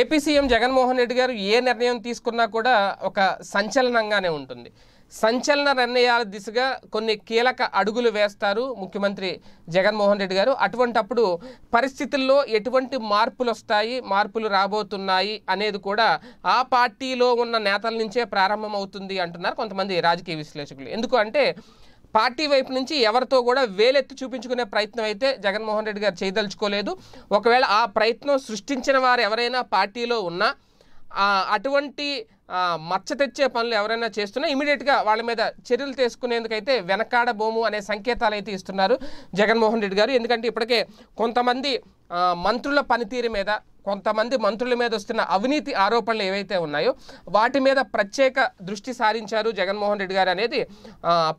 AP CM Jaganmohan Reddy గారు ఏ నిర్ణయం తీసుకున్నా కూడా ఒక సంచలనంగానే ఉంటుంది సంచలన నిర్ణయాల దిశగా కొన్ని కీలక అడుగులు వేస్తారు ముఖ్యమంత్రి జగన్మోహన్ రెడ్డి గారు అటువంటప్పుడు పరిస్థితుల్లో ఎటువంటి మార్పులు వస్తాయి మార్పులు రాబోతున్నాయి అనేది కూడా ఆ పార్టీలో ఉన్న నేతల నుంచే ప్రారంభమవుతుంది అంటున్నారు కొంతమంది రాజకీయ విశ్లేషకులు ఎందుకు అంటే పార్టీ వైపు నుంచి ఎవరితో కూడా వేలెత్తి చూపించుకునే ప్రయత్నం అయితే జగన్మోహన్ రెడ్డి గారు చేయదలుచుకోలేదు ఒకవేళ ఆ ప్రయత్నం సృష్టించిన వారు ఎవరైనా పార్టీలో ఉన్నా అటువంటి మచ్చ తెచ్చే పనులు ఎవరైనా చేస్తున్నా ఇమీడియట్గా వాళ్ళ మీద చర్యలు తీసుకునేందుకైతే వెనకాడబోము అనే సంకేతాలు అయితే ఇస్తున్నారు జగన్మోహన్ రెడ్డి గారు ఎందుకంటే ఇప్పటికే కొంతమంది మంత్రుల పనితీరు మీద కొంతమంది మంత్రుల మీద వస్తున్న అవినీతి ఆరోపణలు ఏవైతే ఉన్నాయో వాటి మీద ప్రత్యేక దృష్టి సారించారు జగన్మోహన్ రెడ్డి గారు అనేది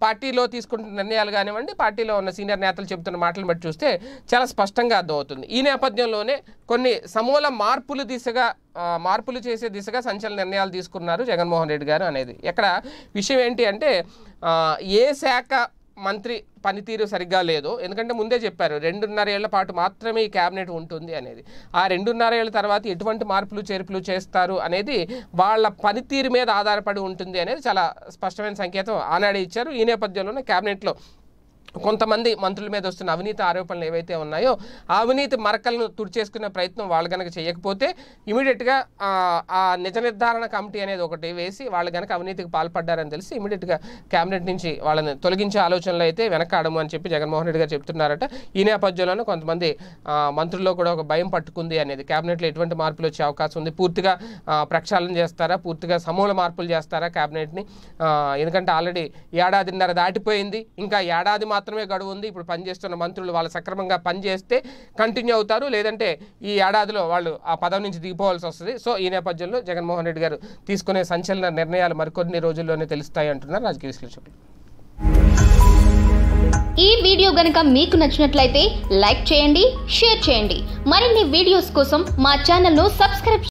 పార్టీలో తీసుకుంటున్న నిర్ణయాలు కానివ్వండి పార్టీలో ఉన్న సీనియర్ నేతలు చెబుతున్న మాటలు బట్టి చూస్తే చాలా స్పష్టంగా అర్థమవుతుంది ఈ నేపథ్యంలోనే కొన్ని సమూల మార్పులు దిశగా మార్పులు చేసే దిశగా సంచలన నిర్ణయాలు తీసుకున్నారు జగన్మోహన్ రెడ్డి గారు అనేది ఇక్కడ విషయం ఏంటి అంటే ఏ శాఖ మంత్రి పనితీరు సరిగ్గా లేదు ఎందుకంటే ముందే చెప్పారు రెండున్నరేళ్ల పాటు మాత్రమే ఈ క్యాబినెట్ ఉంటుంది అనేది ఆ రెండున్నరేళ్ల తర్వాత ఎటువంటి మార్పులు చేర్పులు చేస్తారు అనేది వాళ్ళ పనితీరు మీద ఆధారపడి ఉంటుంది అనేది చాలా స్పష్టమైన సంకేతం ఆనాడే ఇచ్చారు ఈ నేపథ్యంలోనే క్యాబినెట్లో కొంతమంది మంత్రుల మీద వస్తున్న అవినీతి ఆరోపణలు ఏవైతే ఉన్నాయో ఆ అవినీతి మరకలను తుడిచేసుకునే ప్రయత్నం వాళ్ళు కనుక చేయకపోతే ఇమీడియట్గా ఆ నిజ నిర్ధారణ కమిటీ అనేది ఒకటి వేసి వాళ్ళు కనుక అవినీతికి పాల్పడ్డారని తెలిసి ఇమీడియట్గా క్యాబినెట్ నుంచి వాళ్ళని తొలగించే ఆలోచనలు అయితే వెనకాడము అని చెప్పి జగన్మోహన్ రెడ్డి గారు చెప్తున్నారట ఈ నేపథ్యంలోనే కొంతమంది మంత్రుల్లో కూడా ఒక భయం పట్టుకుంది అనేది క్యాబినెట్లో ఎటువంటి మార్పులు వచ్చే అవకాశం ఉంది పూర్తిగా ప్రక్షాళన చేస్తారా పూర్తిగా సమూల మార్పులు చేస్తారా క్యాబినెట్ని ఎందుకంటే ఆల్రెడీ ఏడాదిన్నర దాటిపోయింది ఇంకా ఏడాది మాత్రమే గడువు ఉంది ఇప్పుడు పనిచేస్తున్న మంత్రులు వాళ్ళు సక్రమంగా పనిచేస్తే కంటిన్యూ అవుతారు లేదంటే ఈ ఏడాదిలో వాళ్ళు ఆ పదవి నుంచి దిగిపోవాల్సి వస్తుంది సో ఈ నేపథ్యంలో జగన్మోహన్ రెడ్డి గారు తీసుకునే సంచలన నిర్ణయాలు మరికొన్ని రోజుల్లోనే తెలుస్తాయి అంటున్నారు రాజకీయ విశ్లేషకులు ఈ వీడియో గనుక మీకు నచ్చినట్లయితే లైక్ చేయండి షేర్ చేయండి మరిన్ని వీడియోస్ కోసం మా ఛానల్ను సబ్స్క్రైబ్